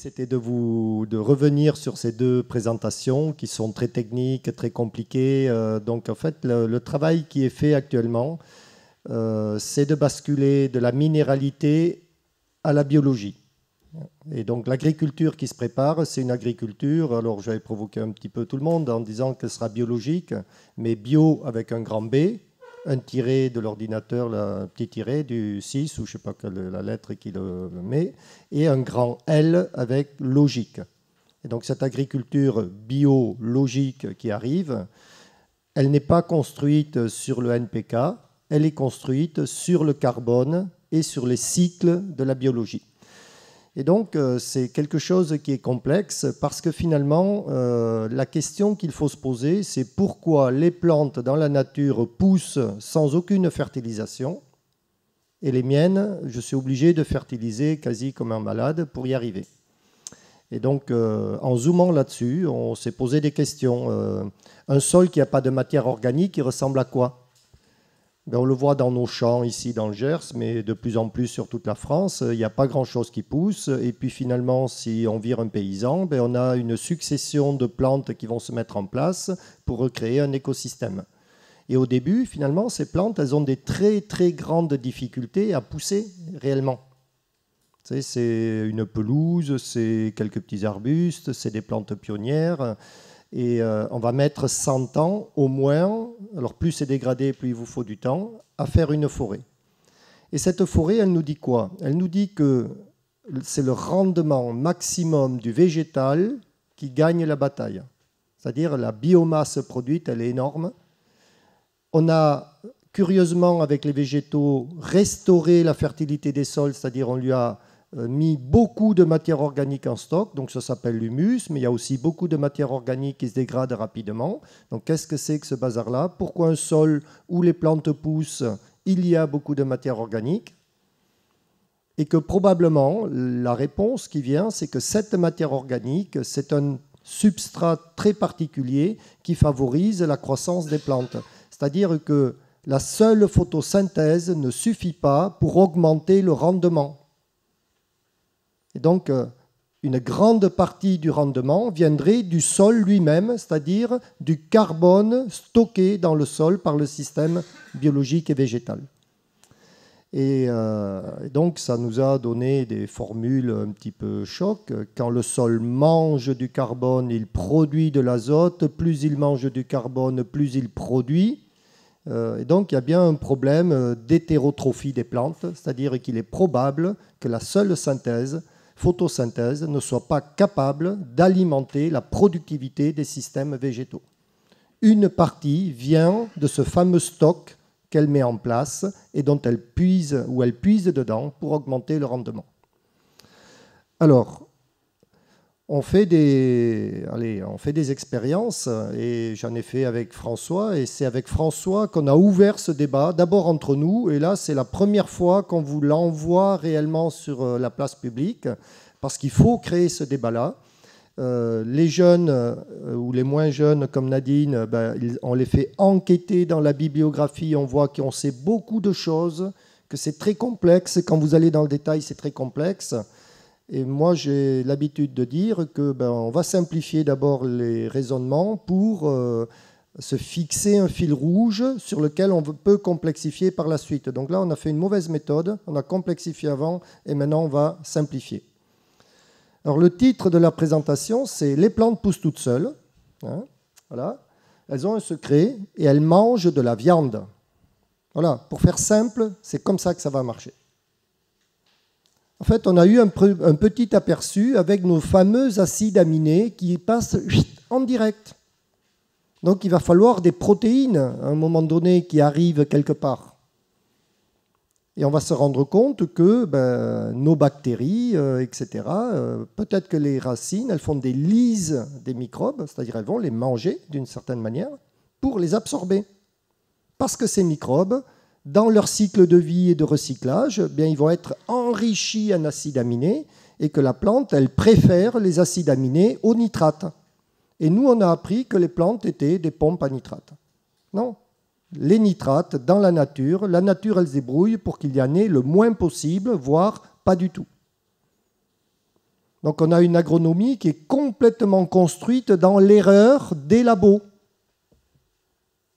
c'était de vous de revenir sur ces deux présentations qui sont très techniques, très compliquées. Euh, donc en fait, le, travail qui est fait actuellement, euh, c'est de basculer de la minéralité à la biologie. Et donc l'agriculture qui se prépare, c'est une agriculture, alors j'avais provoqué un petit peu tout le monde en disant que ce sera biologique, mais bio avec un grand B, un tiré de l'ordinateur, un petit tiré du 6 ou je sais pas quelle, la lettre qui le met, et un grand L avec logique. Et donc cette agriculture biologique qui arrive, elle n'est pas construite sur le NPK, elle est construite sur le carbone et sur les cycles de la biologie. Et donc, euh, c'est quelque chose qui est complexe parce que finalement, euh, la question qu'il faut se poser, c'est pourquoi les plantes dans la nature poussent sans aucune fertilisation et les miennes, je suis obligé de fertiliser quasi comme un malade pour y arriver. Et donc, euh, en zoomant là-dessus, on s'est posé des questions. un sol qui n'a pas de matière organique, il ressemble à quoi ben, on le voit dans nos champs ici dans le Gers, mais de plus en plus sur toute la France, il n'y a pas grand-chose qui pousse. Et puis finalement, si on vire un paysan, ben, on a une succession de plantes qui vont se mettre en place pour recréer un écosystème. Et au début, finalement, ces plantes, elles ont des très très grandes difficultés à pousser réellement. C'est une pelouse, c'est quelques petits arbustes, c'est des plantes pionnières. Et euh, on va mettre 100 ans au moins, alors plus c'est dégradé, plus il vous faut du temps, à faire une forêt. Et cette forêt, elle nous dit quoi Elle nous dit que c'est le rendement maximum du végétal qui gagne la bataille. C'est-à-dire la biomasse produite, elle est énorme. On a curieusement, avec les végétaux, restauré la fertilité des sols, c'est-à-dire on lui a euh, mis beaucoup de matière organique en stock, donc ça s'appelle l'humus, mais il y a aussi beaucoup de matière organique qui se dégrade rapidement. Donc qu'est-ce que c'est que ce bazar-là Pourquoi un sol où les plantes poussent, il y a beaucoup de matière organique Et que probablement, la réponse qui vient, c'est que cette matière organique, c'est un substrat très particulier qui favorise la croissance des plantes. C'est-à-dire que la seule photosynthèse ne suffit pas pour augmenter le rendement et donc, euh, une grande partie du rendement viendrait du sol lui-même, c'est-à-dire du carbone stocké dans le sol par le système biologique et végétal. Euh, et, donc, ça nous a donné des formules un petit peu choc. Quand le sol mange du carbone, il produit de l'azote. Plus il mange du carbone, plus il produit. Euh, et donc, il y a bien un problème d'hétérotrophie des plantes, c'est-à-dire qu'il est probable que la seule synthèse photosynthèse ne soit pas capable d'alimenter la productivité des systèmes végétaux. Une partie vient de ce fameux stock qu'elle met en place et dont elle puise ou elle puise dedans pour augmenter le rendement. Alors, on fait des, on fait des expériences euh, et j'en ai fait avec François et c'est avec François qu'on a ouvert ce débat d'abord entre nous et là c'est la première fois qu'on vous l'envoie réellement sur euh, la place publique parce qu'il faut créer ce débat-là. Euh, les jeunes ou les moins jeunes comme Nadine, ben, on les fait enquêter dans la bibliographie, on voit qu'on sait beaucoup de choses, que c'est très complexe, quand vous allez dans le détail c'est très complexe. Et moi, j'ai l'habitude de dire que ben, on va simplifier d'abord les raisonnements pour euh, se fixer un fil rouge sur lequel on peut complexifier par la suite. Donc là, on a fait une mauvaise méthode, on a complexifié avant et maintenant on va simplifier. Alors le titre de la présentation, c'est Les plantes poussent toutes seules. Hein, voilà. Elles ont un secret et elles mangent de la viande. Voilà, pour faire simple, c'est comme ça que ça va marcher. En fait, on a eu un, petit aperçu avec nos fameux acides aminés qui passent en direct. Donc il va falloir des protéines à un moment donné qui arrivent quelque part. Et on va se rendre compte que ben, nos bactéries, euh, etc., euh, peut-être que les racines, elles font des lises des microbes, c'est-à-dire elles vont les manger d'une certaine manière pour les absorber. Parce que ces microbes, dans leur cycle de vie et de recyclage, eh bien, ils vont être enrichis en acides aminés et que la plante, elle préfère les acides aminés aux nitrates. Et nous, on a appris que les plantes étaient des pompes à nitrates. Non. Les nitrates, dans la nature, la nature, elle se débrouille pour qu'il y en ait le moins possible, voire pas du tout. Donc on a une agronomie qui est complètement construite dans l'erreur des labos.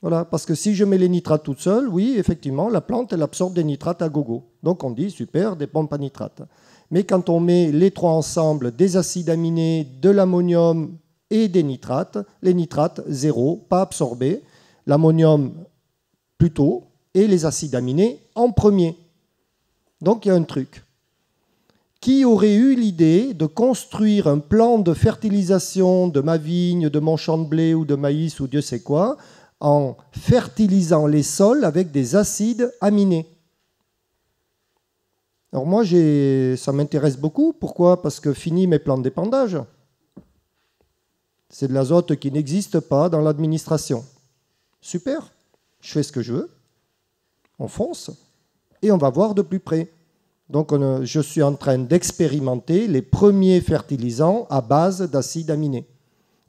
Voilà, parce que si je mets les nitrates toute seule, oui, effectivement, la plante, elle absorbe des nitrates à gogo. Donc on dit, super, des pompes à nitrates. Mais quand on met les trois ensemble, des acides aminés, de l'ammonium et des nitrates, les nitrates, zéro, pas absorbés, l'ammonium plutôt, et les acides aminés en premier. Donc il y a un truc. Qui aurait eu l'idée de construire un plan de fertilisation de ma vigne, de mon champ de blé ou de maïs ou Dieu sait quoi en fertilisant les sols avec des acides aminés. Alors moi, ça m'intéresse beaucoup. Pourquoi Parce que fini mes plans d'épandage. C'est de l'azote qui n'existe pas dans l'administration. Super, je fais ce que je veux. On fonce et on va voir de plus près. Donc euh, je suis en train d'expérimenter les premiers fertilisants à base d'acides aminés.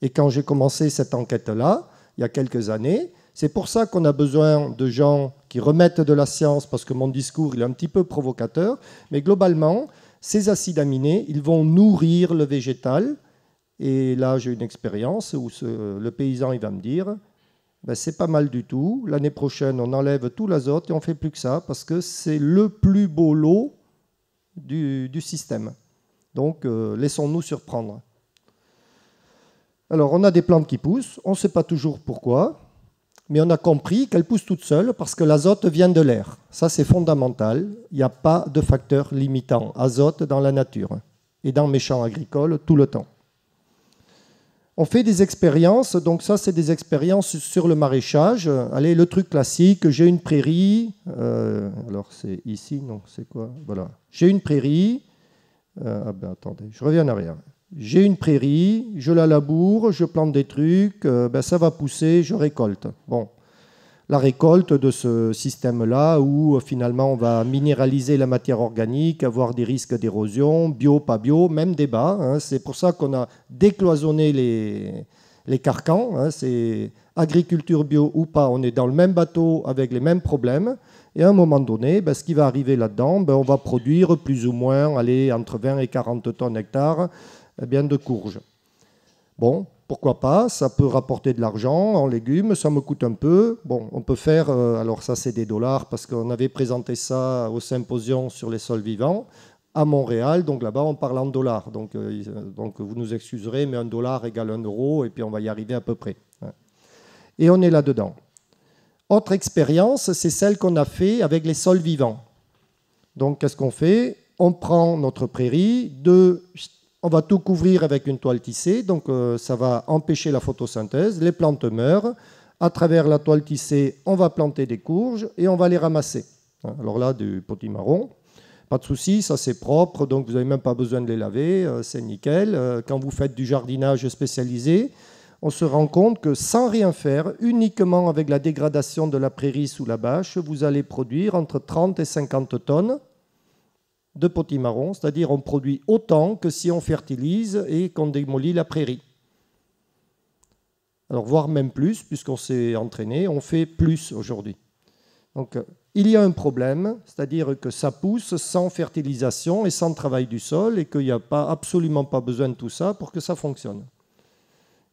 Et quand j'ai commencé cette enquête-là, il y a quelques années. C'est pour ça qu'on a besoin de gens qui remettent de la science, parce que mon discours il est un petit peu provocateur, mais globalement, ces acides aminés, ils vont nourrir le végétal. Et là, j'ai une expérience où le paysan, il va me dire, ben, c'est pas mal du tout, l'année prochaine, on enlève tout l'azote et on fait plus que ça, parce que c'est le plus beau lot du, système. Donc, euh, laissons-nous surprendre. Alors, on a des plantes qui poussent, on ne sait pas toujours pourquoi, mais on a compris qu'elles poussent toutes seules parce que l'azote vient de l'air. Ça, c'est fondamental. Il n'y a pas de facteur limitant. Azote dans la nature et dans mes champs agricoles tout le temps. On fait des expériences, donc ça c'est des expériences sur le maraîchage. Allez, le truc classique, j'ai une prairie, euh, alors c'est ici, non, c'est quoi Voilà, j'ai une prairie, euh, ah ben attendez, je reviens en arrière j'ai une prairie, je la laboure, je plante des trucs, euh, ben, ça va pousser, je récolte. Bon, la récolte de ce système-là où euh, finalement on va minéraliser la matière organique, avoir des risques d'érosion, bio, pas bio, même débat. Hein. c'est pour ça qu'on a décloisonné les, carcans. Hein. c'est agriculture bio ou pas, on est dans le même bateau avec les mêmes problèmes. Et à un moment donné, ben, ce qui va arriver là-dedans, ben, on va produire plus ou moins allez, entre 20 et 40 tonnes hectare eh bien, de courge. Bon, pourquoi pas, ça peut rapporter de l'argent en légumes, ça me coûte un peu. Bon, on peut faire, euh, alors ça c'est des dollars, parce qu'on avait présenté ça au symposium sur les sols vivants à Montréal, donc là-bas on parle en dollars. Donc, euh, euh, donc vous nous excuserez, mais un dollar égale un euro, et puis on va y arriver à peu près. Hein. Et on est là-dedans. Autre expérience, c'est celle qu'on a fait avec les sols vivants. Donc qu'est-ce qu'on fait On prend notre prairie, de on va tout couvrir avec une toile tissée, donc euh, ça va empêcher la photosynthèse. Les plantes meurent. À travers la toile tissée, on va planter des courges et on va les ramasser. Hein, alors là, du potimarron, pas de souci, ça c'est propre, donc vous n'avez même pas besoin de les laver, euh, c'est nickel. Euh, quand vous faites du jardinage spécialisé, on se rend compte que sans rien faire, uniquement avec la dégradation de la prairie sous la bâche, vous allez produire entre 30 et 50 tonnes de potimarron, c'est-à-dire on produit autant que si on fertilise et qu'on démolit la prairie. Alors voire même plus, puisqu'on s'est entraîné, on fait plus aujourd'hui. Donc il y a un problème, c'est-à-dire que ça pousse sans fertilisation et sans travail du sol et qu'il n'y a pas, absolument pas besoin de tout ça pour que ça fonctionne.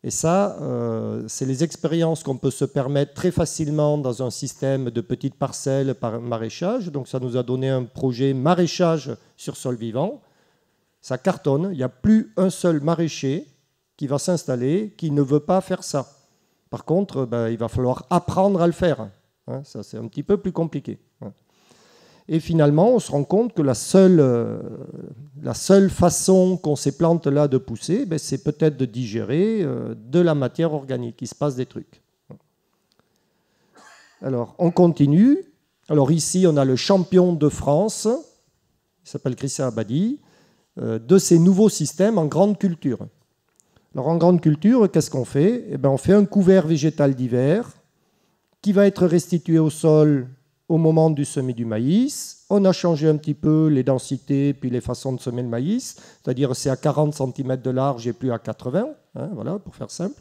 Et ça, euh, c'est les expériences qu'on peut se permettre très facilement dans un système de petites parcelles par maraîchage. Donc ça nous a donné un projet maraîchage sur sol vivant. Ça cartonne, il n'y a plus un seul maraîcher qui va s'installer qui ne veut pas faire ça. Par contre, ben, il va falloir apprendre à le faire. Hein. ça, c'est un petit peu plus compliqué. Et finalement, on se rend compte que la seule, euh, la seule façon qu'ont ces plantes-là de pousser, ben, c'est peut-être de digérer euh, de la matière organique. Il se passe des trucs. Alors, on continue. Alors ici, on a le champion de France, il s'appelle Christian Abadi, euh, de ces nouveaux systèmes en grande culture. Alors en grande culture, qu'est-ce qu'on fait eh ben, On fait un couvert végétal d'hiver qui va être restitué au sol au moment du semis du maïs. On a changé un petit peu les densités puis les façons de semer le maïs, c'est-à-dire c'est à 40 cm de large et plus à 80, hein, voilà, pour faire simple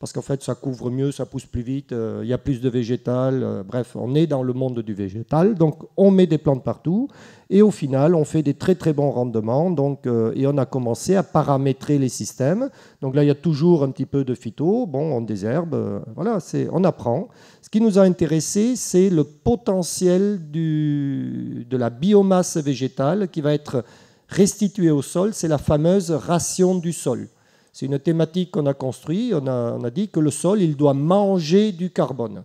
parce qu'en fait, ça couvre mieux, ça pousse plus vite, euh, il y a plus de végétal. Euh, bref, on est dans le monde du végétal. Donc, on met des plantes partout. Et au final, on fait des très très bons rendements. Donc, euh, et on a commencé à paramétrer les systèmes. Donc là, il y a toujours un petit peu de phyto. Bon, on désherbe. voilà, c'est, on apprend. Ce qui nous a intéressé, c'est le potentiel de la biomasse végétale qui va être restituée au sol. C'est la fameuse ration du sol. C'est une thématique qu'on a construite. On a, dit que le sol, il doit manger du carbone.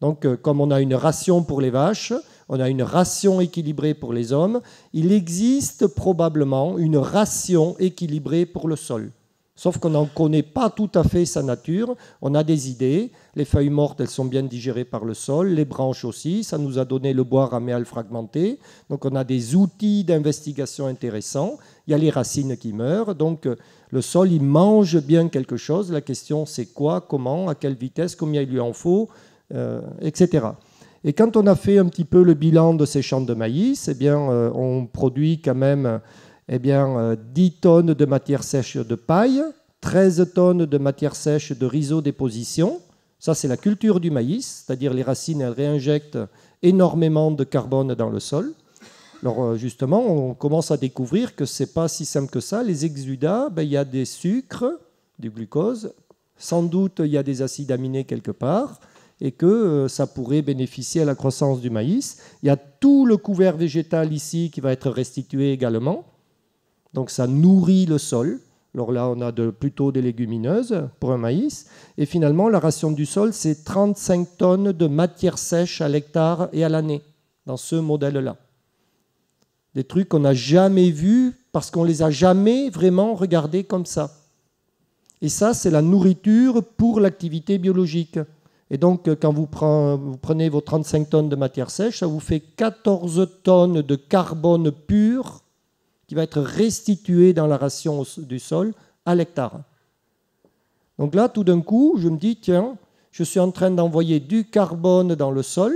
Donc, euh, comme on a une ration pour les vaches, on a une ration équilibrée pour les hommes, il existe probablement une ration équilibrée pour le sol. Sauf qu'on n'en connaît pas tout à fait sa nature. On a des idées. Les feuilles mortes, elles sont bien digérées par le sol, les branches aussi. Ça nous a donné le bois raméal fragmenté. Donc on a des outils d'investigation intéressants, il y a les racines qui meurent. Donc euh, le sol, il mange bien quelque chose. La question, c'est quoi, comment, à quelle vitesse, combien il lui en faut, euh, etc. Et quand on a fait un petit peu le bilan de ces champs de maïs, eh bien, euh, on produit quand même eh bien, 10 tonnes de matière sèche de paille, 13 tonnes de matière sèche de rhizodéposition. Ça, c'est la culture du maïs, c'est-à-dire les racines, elles réinjectent énormément de carbone dans le sol. Alors euh, justement, on commence à découvrir que c'est pas si simple que ça. Les exudats, ben, il y a des sucres, du glucose, sans doute il y a des acides aminés quelque part, et que euh, ça pourrait bénéficier à la croissance du maïs. Il y a tout le couvert végétal ici qui va être restitué également. Donc ça nourrit le sol. Alors là, on a de, plutôt des légumineuses pour un maïs. Et finalement, la ration du sol, c'est 35 tonnes de matière sèche à l'hectare et à l'année, dans ce modèle-là des trucs qu'on n'a jamais vus parce qu'on ne les a jamais vraiment regardés comme ça. Et ça, c'est la nourriture pour l'activité biologique. Et donc, euh, quand vous prenez vos 35 tonnes de matière sèche, ça vous fait 14 tonnes de carbone pur qui va être restitué dans la ration du sol à l'hectare. Donc là, tout d'un coup, je me dis, tiens, je suis en train d'envoyer du carbone dans le sol,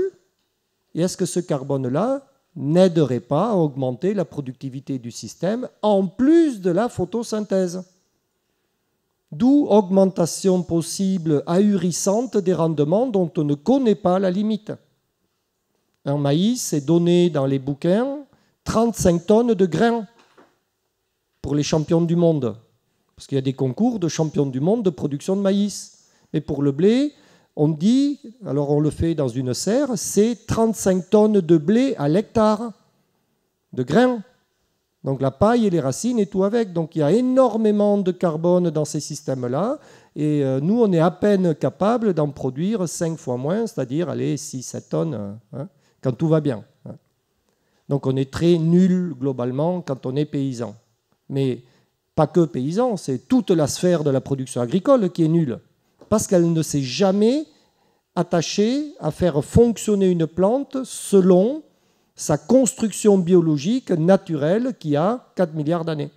et est-ce que ce carbone-là, n'aiderait pas à augmenter la productivité du système en plus de la photosynthèse. D'où augmentation possible ahurissante des rendements dont on ne connaît pas la limite. Un maïs est donné dans les bouquins 35 tonnes de grains pour les champions du monde. Parce qu'il y a des concours de champions du monde de production de maïs. mais pour le blé, on dit, alors on le fait dans une serre, c'est 35 tonnes de blé à l'hectare de grains. Donc la paille et les racines et tout avec. Donc il y a énormément de carbone dans ces systèmes-là. Et euh, nous, on est à peine capable d'en produire 5 fois moins, c'est-à-dire aller 6-7 tonnes hein, hein, quand tout va bien. Hein. Donc on est très nul globalement quand on est paysan. Mais pas que paysan, c'est toute la sphère de la production agricole qui est nulle parce qu'elle ne s'est jamais attachée à faire fonctionner une plante selon sa construction biologique naturelle qui a 4 milliards d'années.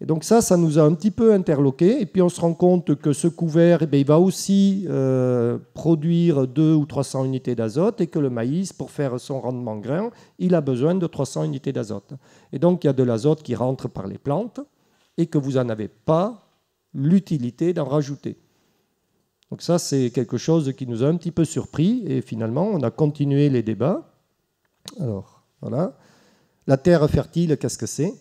Et donc ça, ça nous a un petit peu interloqué. Et puis on se rend compte que ce couvert, eh il va aussi euh, produire 2 ou 300 unités d'azote et que le maïs, pour faire son rendement grain, il a besoin de 300 unités d'azote. Et donc il y a de l'azote qui rentre par les plantes et que vous n'en avez pas l'utilité d'en rajouter. Donc ça, c'est quelque chose qui nous a un petit peu surpris et finalement, on a continué les débats. Alors, voilà. La terre fertile, qu'est-ce que c'est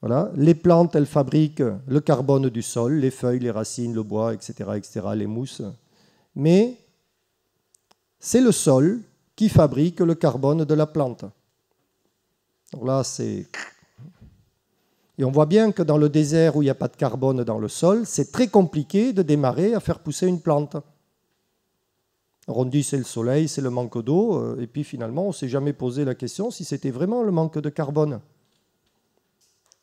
voilà. Les plantes, elles fabriquent le carbone du sol, les feuilles, les racines, le bois, etc., etc., les mousses. Mais c'est le sol qui fabrique le carbone de la plante. Donc là, c'est et on voit bien que dans le désert où il n'y a pas de carbone dans le sol, c'est très compliqué de démarrer à faire pousser une plante. Rendu, c'est le soleil, c'est le manque d'eau. Euh, et puis finalement, on ne s'est jamais posé la question si c'était vraiment le manque de carbone.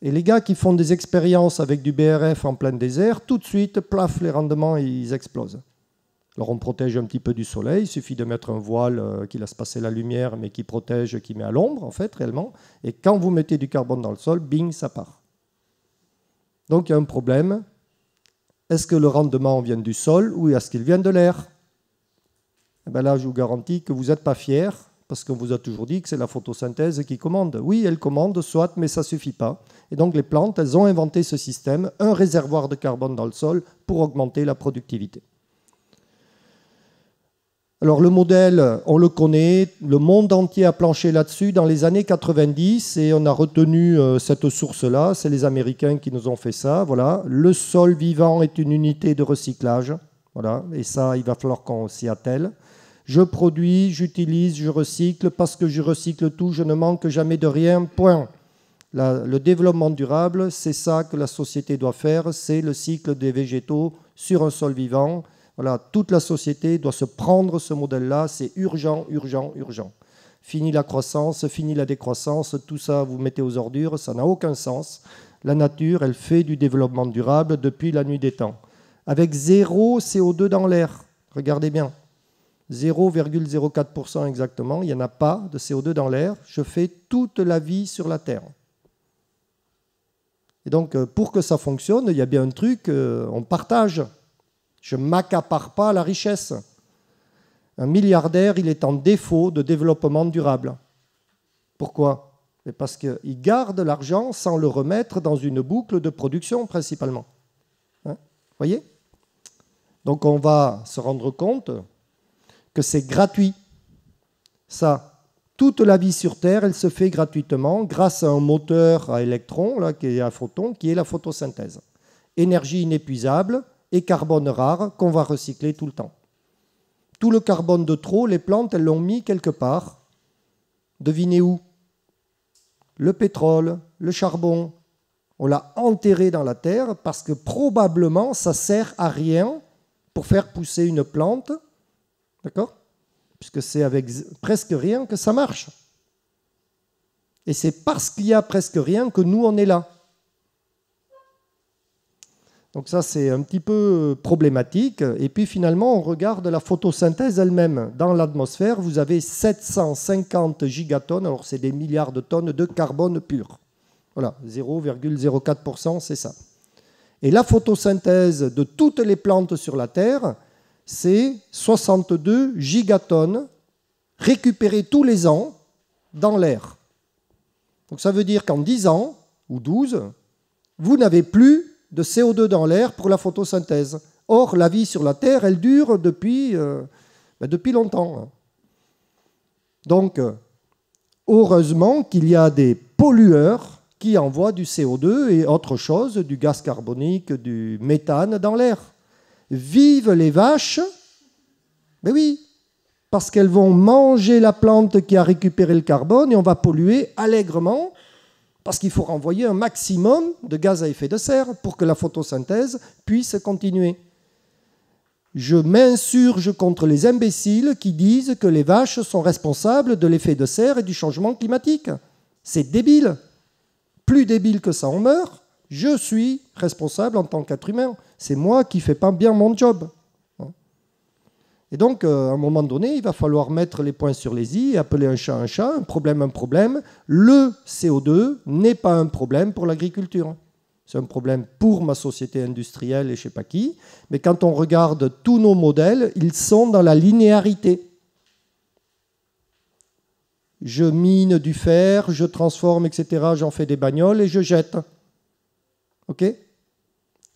Et les gars qui font des expériences avec du BRF en plein désert, tout de suite, plaf, les rendements, ils explosent. Alors on protège un petit peu du soleil, il suffit de mettre un voile euh, qui laisse passer la lumière, mais qui protège, qui met à l'ombre, en fait, réellement. Et quand vous mettez du carbone dans le sol, bing, ça part. Donc il y a un problème. Est-ce que le rendement vient du sol ou est-ce qu'il vient de l'air eh ben Là, je vous garantis que vous n'êtes pas fiers parce qu'on vous a toujours dit que c'est la photosynthèse qui commande. Oui, elle commande, soit, mais ça ne suffit pas. Et donc les plantes, elles ont inventé ce système, un réservoir de carbone dans le sol pour augmenter la productivité. Alors le modèle, on le connaît, le monde entier a planché là-dessus dans les années 90 et on a retenu euh, cette source-là, c'est les Américains qui nous ont fait ça, voilà. Le sol vivant est une unité de recyclage, voilà, et ça, il va falloir qu'on s'y attelle. Je produis, j'utilise, je recycle, parce que je recycle tout, je ne manque jamais de rien, point. le développement durable, c'est ça que la société doit faire, c'est le cycle des végétaux sur un sol vivant, voilà, toute la société doit se prendre ce modèle-là. C'est urgent, urgent, urgent. Fini la croissance, fini la décroissance, tout ça vous mettez aux ordures, ça n'a aucun sens. La nature, elle fait du développement durable depuis la nuit des temps. Avec zéro CO2 dans l'air, regardez bien. 0,04% exactement, il n'y en a pas de CO2 dans l'air. Je fais toute la vie sur la Terre. Et donc, euh, pour que ça fonctionne, il y a bien un truc, euh, on partage. Je ne m'accapare pas la richesse. Un milliardaire, il est en défaut de développement durable. Pourquoi Parce qu'il garde l'argent sans le remettre dans une boucle de production principalement. Hein Voyez Donc on va se rendre compte que c'est gratuit. Ça, toute la vie sur Terre, elle se fait gratuitement grâce à un moteur à électrons, là, qui est un photon, qui est la photosynthèse. Énergie inépuisable, et carbone rare qu'on va recycler tout le temps. Tout le carbone de trop, les plantes, elles l'ont mis quelque part. Devinez où Le pétrole, le charbon. On l'a enterré dans la terre parce que probablement ça sert à rien pour faire pousser une plante. D'accord Puisque c'est avec presque rien que ça marche. Et c'est parce qu'il y a presque rien que nous, on est là. Donc ça, c'est un petit peu problématique. Et puis finalement, on regarde la photosynthèse elle-même. Dans l'atmosphère, vous avez 750 gigatonnes, alors c'est des milliards de tonnes de carbone pur. Voilà, 0,04%, c'est ça. Et la photosynthèse de toutes les plantes sur la Terre, c'est 62 gigatonnes récupérées tous les ans dans l'air. Donc ça veut dire qu'en 10 ans, ou 12, vous n'avez plus de CO2 dans l'air pour la photosynthèse. Or, la vie sur la Terre, elle dure depuis, euh, ben, depuis longtemps. Donc, euh, heureusement qu'il y a des pollueurs qui envoient du CO2 et autre chose, du gaz carbonique, du méthane dans l'air. Vivent les vaches Mais ben oui, parce qu'elles vont manger la plante qui a récupéré le carbone et on va polluer allègrement parce qu'il faut renvoyer un maximum de gaz à effet de serre pour que la photosynthèse puisse continuer. Je m'insurge contre les imbéciles qui disent que les vaches sont responsables de l'effet de serre et du changement climatique. C'est débile. Plus débile que ça, on meurt. Je suis responsable en tant qu'être humain. C'est moi qui ne fais pas bien mon job. Et donc, euh, à un moment donné, il va falloir mettre les points sur les i, appeler un chat un chat, un problème un problème. Le CO2 n'est pas un problème pour l'agriculture. C'est un problème pour ma société industrielle et je ne sais pas qui. Mais quand on regarde tous nos modèles, ils sont dans la linéarité. Je mine du fer, je transforme, etc. J'en fais des bagnoles et je jette. OK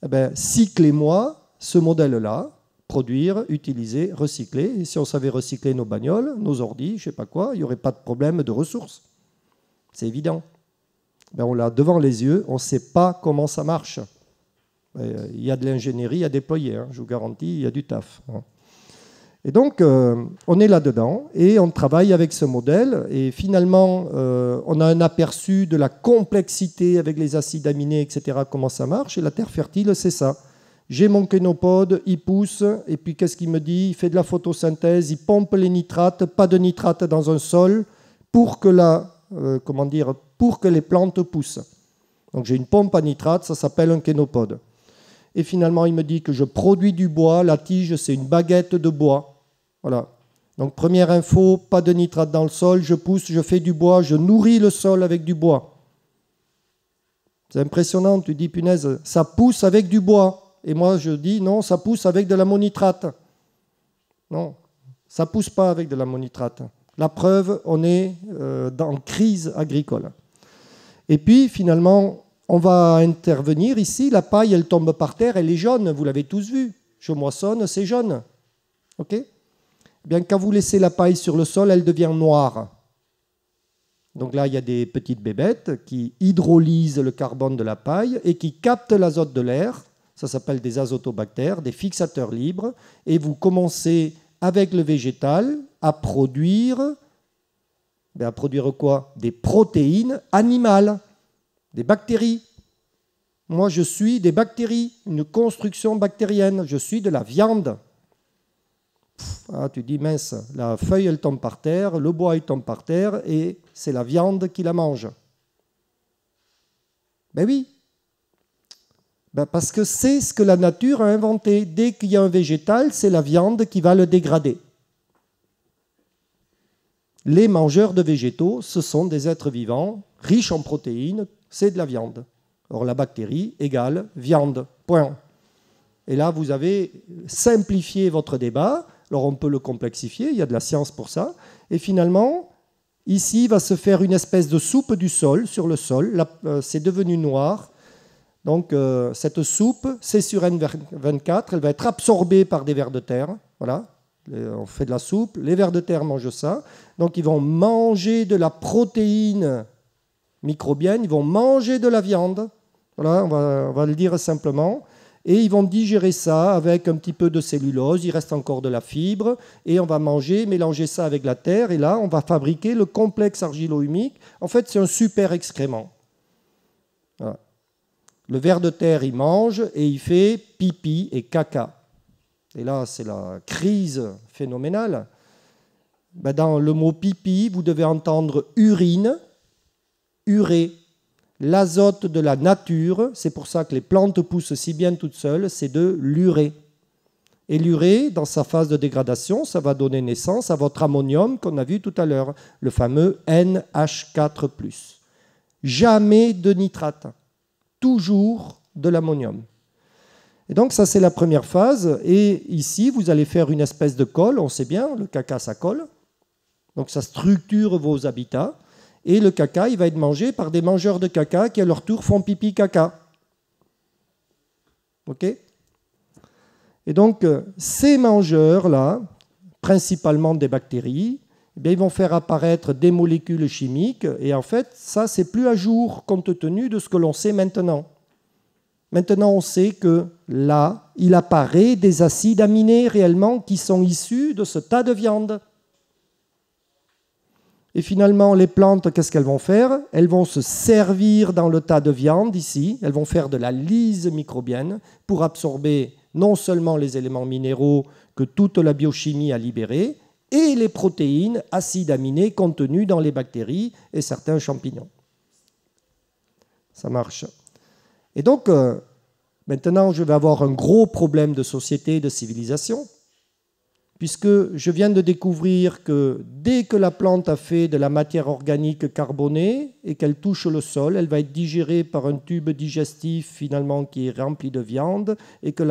eh ben, cyclez-moi ce modèle-là produire, utiliser, recycler. Et si on savait recycler nos bagnoles, nos ordis, je sais pas quoi, il n'y aurait pas de problème de ressources. C'est évident. Ben, on l'a devant les yeux, on ne sait pas comment ça marche. Euh, il y a de l'ingénierie à déployer, hein, je vous garantis, il y a du taf. Hein. Et donc, euh, on est là-dedans et on travaille avec ce modèle. Et finalement, euh, on a un aperçu de la complexité avec les acides aminés, etc., comment ça marche. Et la terre fertile, c'est ça. J'ai mon kénopode, il pousse, et puis qu'est-ce qu'il me dit Il fait de la photosynthèse, il pompe les nitrates, pas de nitrates dans un sol, pour que, la, euh, comment dire, pour que les plantes poussent. Donc j'ai une pompe à nitrates, ça s'appelle un kénopode. Et finalement, il me dit que je produis du bois, la tige, c'est une baguette de bois. Voilà. Donc première info, pas de nitrate dans le sol, je pousse, je fais du bois, je nourris le sol avec du bois. C'est impressionnant, tu dis punaise, ça pousse avec du bois. Et moi, je dis non, ça pousse avec de l'ammonitrate. Non, ça pousse pas avec de l'ammonitrate. La preuve, on est en euh, crise agricole. Et puis, finalement, on va intervenir ici. La paille, elle tombe par terre, elle est jaune. Vous l'avez tous vu. Je moissonne, c'est jaune. OK eh Bien, quand vous laissez la paille sur le sol, elle devient noire. Donc là, il y a des petites bébêtes qui hydrolysent le carbone de la paille et qui captent l'azote de l'air ça s'appelle des azotobactères, des fixateurs libres, et vous commencez avec le végétal à produire, ben, à produire quoi Des protéines animales, des bactéries. Moi, je suis des bactéries, une construction bactérienne, je suis de la viande. ah, tu dis, mince, la feuille, elle tombe par terre, le bois, il tombe par terre, et c'est la viande qui la mange. Ben oui, ben, parce que c'est ce que la nature a inventé. Dès qu'il y a un végétal, c'est la viande qui va le dégrader. Les mangeurs de végétaux, ce sont des êtres vivants, riches en protéines, c'est de la viande. Or, la bactérie égale viande, point. Et là, vous avez simplifié votre débat, alors on peut le complexifier, il y a de la science pour ça, et finalement, Ici va se faire une espèce de soupe du sol, sur le sol. Euh, c'est devenu noir. Donc euh, cette soupe, c'est sur N24, elle va être absorbée par des vers de terre. Voilà, euh, on fait de la soupe, les vers de terre mangent ça. Donc ils vont manger de la protéine microbienne, ils vont manger de la viande. Voilà, on va, on va le dire simplement. Et ils vont digérer ça avec un petit peu de cellulose, il reste encore de la fibre, et on va manger, mélanger ça avec la terre, et là, on va fabriquer le complexe argilo-humique. En fait, c'est un super excrément. Le ver de terre, il mange et il fait pipi et caca. Et là, c'est la crise phénoménale. Ben, dans le mot pipi, vous devez entendre urine, urée, l'azote de la nature. C'est pour ça que les plantes poussent si bien toutes seules, c'est de l'urée. Et l'urée, dans sa phase de dégradation, ça va donner naissance à votre ammonium qu'on a vu tout à l'heure, le fameux NH4. Jamais de nitrate toujours de l'ammonium. Et donc ça c'est la première phase. Et ici vous allez faire une espèce de colle, on sait bien, le caca ça colle. Donc ça structure vos habitats. Et le caca, il va être mangé par des mangeurs de caca qui à leur tour font pipi caca. OK Et donc euh, ces mangeurs-là, principalement des bactéries, eh ils vont faire apparaître des molécules chimiques. Et en fait, ça, c'est plus à jour compte tenu de ce que l'on sait maintenant. Maintenant, on sait que là, il apparaît des acides aminés réellement qui sont issus de ce tas de viande. Et finalement, les plantes, qu'est-ce qu'elles vont faire Elles vont se servir dans le tas de viande ici, elles vont faire de la lise microbienne pour absorber non seulement les éléments minéraux que toute la biochimie a libérés, et les protéines, acides aminés contenus dans les bactéries et certains champignons. Ça marche. Et donc, euh, maintenant, je vais avoir un gros problème de société, et de civilisation puisque je viens de découvrir que dès que la plante a fait de la matière organique carbonée et qu'elle touche le sol, elle va être digérée par un tube digestif finalement qui est rempli de viande, et que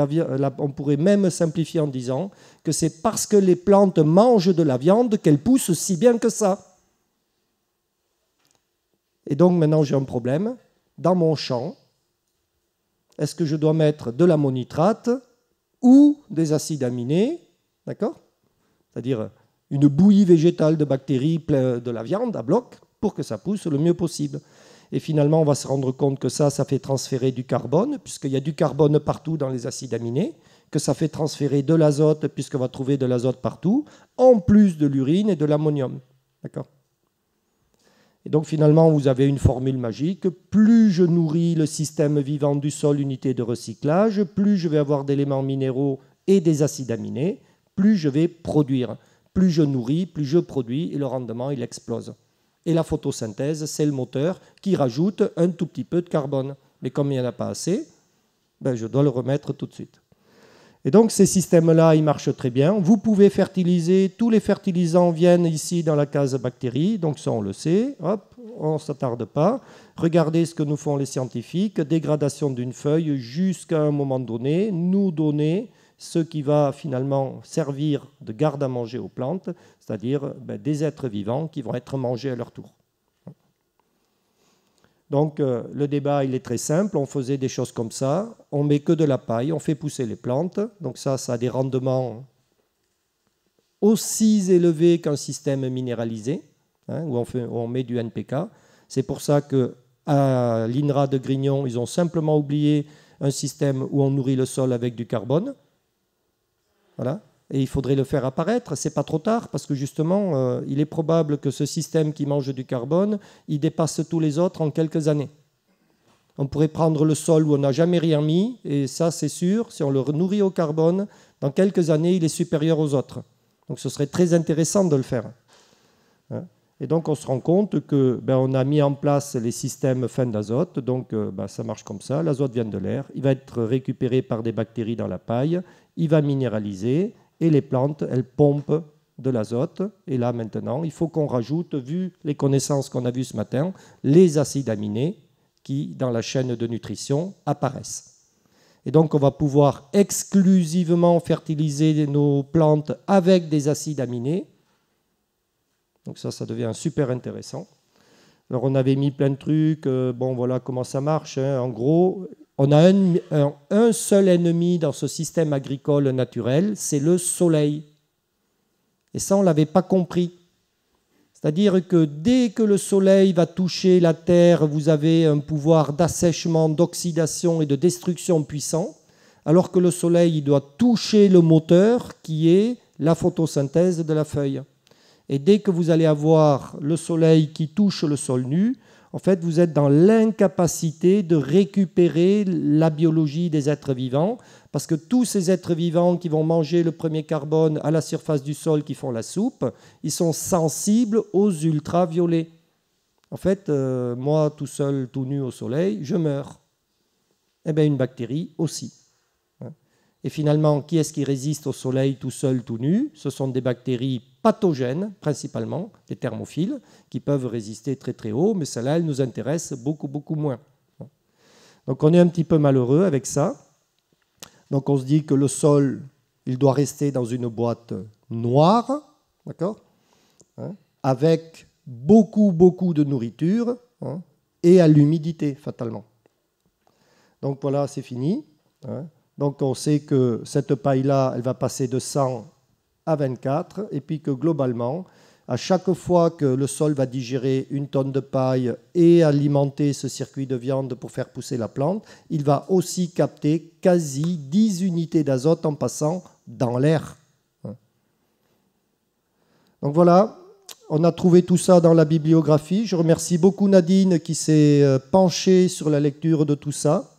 on pourrait même simplifier en disant que c'est parce que les plantes mangent de la viande qu'elles poussent si bien que ça. Et donc maintenant j'ai un problème. Dans mon champ, est-ce que je dois mettre de l'ammonitrate ou des acides aminés D'accord C'est-à-dire une bouillie végétale de bactéries de la viande à bloc pour que ça pousse le mieux possible. Et finalement, on va se rendre compte que ça, ça fait transférer du carbone, puisqu'il y a du carbone partout dans les acides aminés, que ça fait transférer de l'azote, puisqu'on va trouver de l'azote partout, en plus de l'urine et de l'ammonium. D'accord et donc finalement, vous avez une formule magique. Plus je nourris le système vivant du sol, unité de recyclage, plus je vais avoir d'éléments minéraux et des acides aminés plus je vais produire. Plus je nourris, plus je produis, et le rendement, il explose. Et la photosynthèse, c'est le moteur qui rajoute un tout petit peu de carbone. Mais comme il n'y en a pas assez, ben, je dois le remettre tout de suite. Et donc ces systèmes-là, ils marchent très bien. Vous pouvez fertiliser, tous les fertilisants viennent ici dans la case bactérie. donc ça on le sait, hop, on ne s'attarde pas. Regardez ce que nous font les scientifiques, dégradation d'une feuille jusqu'à un moment donné, nous donner ce qui va finalement servir de garde à manger aux plantes, c'est-à-dire ben, des êtres vivants qui vont être mangés à leur tour. Donc euh, le débat, il est très simple, on faisait des choses comme ça, on met que de la paille, on fait pousser les plantes, donc ça, ça a des rendements aussi élevés qu'un système minéralisé, hein, où, on met du NPK. C'est pour ça que l'INRA de Grignon, ils ont simplement oublié un système où on nourrit le sol avec du carbone. Et il faudrait le faire apparaître. C'est pas trop tard parce que justement, euh, il est probable que ce système qui mange du carbone, il dépasse tous les autres en quelques années. On pourrait prendre le sol où on n'a jamais rien mis, et ça c'est sûr, si on le nourrit au carbone, dans quelques années, il est supérieur aux autres. Donc ce serait très intéressant de le faire. Et donc on se rend compte que ben, on a mis en place les systèmes fins d'azote, donc euh, ben, ça marche comme ça, l'azote vient de l'air, il va être récupéré par des bactéries dans la paille, il va minéraliser, et les plantes, elles pompent de l'azote. Et là maintenant, il faut qu'on rajoute, vu les connaissances qu'on a vues ce matin, les acides aminés qui, dans la chaîne de nutrition, apparaissent. Et donc, on va pouvoir exclusivement fertiliser nos plantes avec des acides aminés donc ça, ça devient super intéressant. Alors on avait mis plein de trucs, euh, bon voilà comment ça marche. Hein. En gros, on a un, seul ennemi dans ce système agricole naturel, c'est le soleil. Et ça, on ne l'avait pas compris. C'est-à-dire que dès que le soleil va toucher la terre, vous avez un pouvoir d'assèchement, d'oxydation et de destruction puissant, alors que le soleil doit toucher le moteur qui est la photosynthèse de la feuille. Et dès que vous allez avoir le soleil qui touche le sol nu, en fait, vous êtes dans l'incapacité de récupérer la biologie des êtres vivants, parce que tous ces êtres vivants qui vont manger le premier carbone à la surface du sol qui font la soupe, ils sont sensibles aux ultraviolets. En fait, euh, moi tout seul, tout nu au soleil, je meurs. Eh bien, une bactérie aussi. Et finalement, qui est-ce qui résiste au soleil tout seul, tout nu Ce sont des bactéries pathogènes, principalement, des thermophiles, qui peuvent résister très très haut, mais celles-là, elles nous intéresse beaucoup, beaucoup moins. Donc on est un petit peu malheureux avec ça. Donc on se dit que le sol, il doit rester dans une boîte noire, d'accord hein Avec beaucoup, beaucoup de nourriture hein, et à l'humidité, fatalement. Donc voilà, c'est fini. Hein. Donc on sait que cette paille-là, elle va passer de 100 à 24, et puis que globalement, à chaque fois que le sol va digérer une tonne de paille et alimenter ce circuit de viande pour faire pousser la plante, il va aussi capter quasi 10 unités d'azote en passant dans l'air. Donc voilà, on a trouvé tout ça dans la bibliographie. Je remercie beaucoup Nadine qui s'est euh, penchée sur la lecture de tout ça.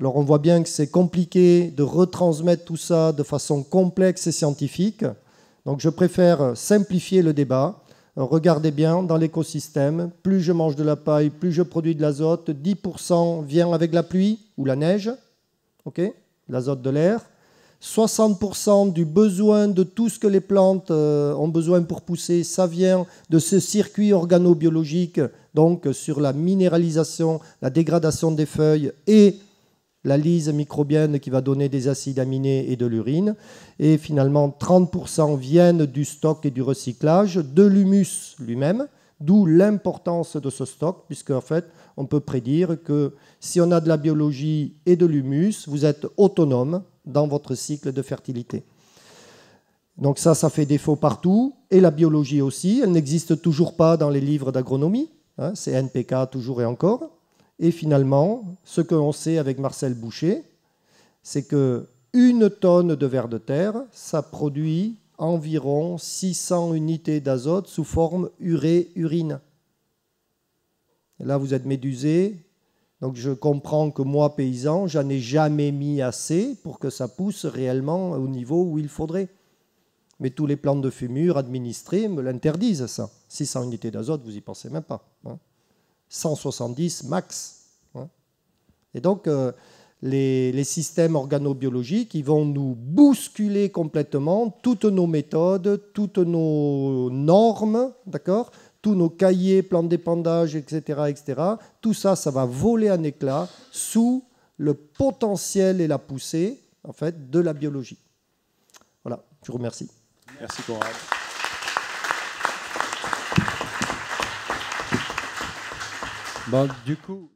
Alors on voit bien que c'est compliqué de retransmettre tout ça de façon complexe et scientifique. Donc je préfère simplifier le débat. Regardez bien dans l'écosystème, plus je mange de la paille, plus je produis de l'azote, 10% vient avec la pluie ou la neige, ok l'azote de l'air. 60% du besoin de tout ce que les plantes euh, ont besoin pour pousser, ça vient de ce circuit organobiologique, donc sur la minéralisation, la dégradation des feuilles et la lyse microbienne qui va donner des acides aminés et de l'urine. Et finalement, 30% viennent du stock et du recyclage, de l'humus lui-même, d'où l'importance de ce stock, puisque fait, on peut prédire que si on a de la biologie et de l'humus, vous êtes autonome dans votre cycle de fertilité. Donc ça, ça fait défaut partout, et la biologie aussi, elle n'existe toujours pas dans les livres d'agronomie, hein, c'est NPK toujours et encore. Et finalement, ce que l'on sait avec Marcel Boucher, c'est que une tonne de verre de terre, ça produit environ 600 unités d'azote sous forme urée-urine. Là, vous êtes médusé. Donc, je comprends que moi, paysan, j'en ai jamais mis assez pour que ça pousse réellement au niveau où il faudrait. Mais tous les plantes de fumure administrés me l'interdisent, ça. 600 unités d'azote, vous y pensez même pas. Hein. 170 max. Hein. Et donc, euh, les, les, systèmes organobiologiques, ils vont nous bousculer complètement toutes nos méthodes, toutes nos normes, d'accord tous nos cahiers, plans d'épandage, etc., etc. Tout ça, ça va voler en éclat sous le potentiel et la poussée en fait, de la biologie. Voilà, je vous remercie. Merci Conrad. Bon, du coup.